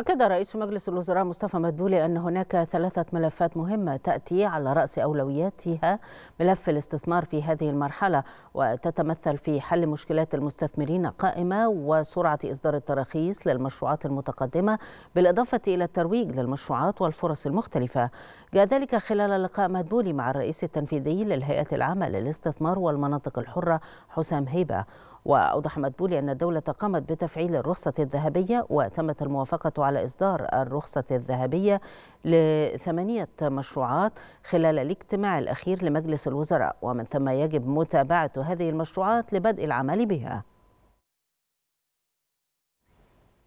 أكد رئيس مجلس الوزراء مصطفى مدبولي أن هناك ثلاثة ملفات مهمة تأتي على رأس أولوياتها ملف الاستثمار في هذه المرحلة وتتمثل في حل مشكلات المستثمرين قائمة وسرعة إصدار التراخيص للمشروعات المتقدمة بالإضافة إلى الترويج للمشروعات والفرص المختلفة جاء ذلك خلال لقاء مدبولي مع الرئيس التنفيذي للهيئة العامة للاستثمار والمناطق الحرة حسام هيبة وأوضح مدبولي أن الدولة قامت بتفعيل الرخصة الذهبية وتمت الموافقة على إصدار الرخصة الذهبية لثمانية مشروعات خلال الاجتماع الأخير لمجلس الوزراء ومن ثم يجب متابعة هذه المشروعات لبدء العمل بها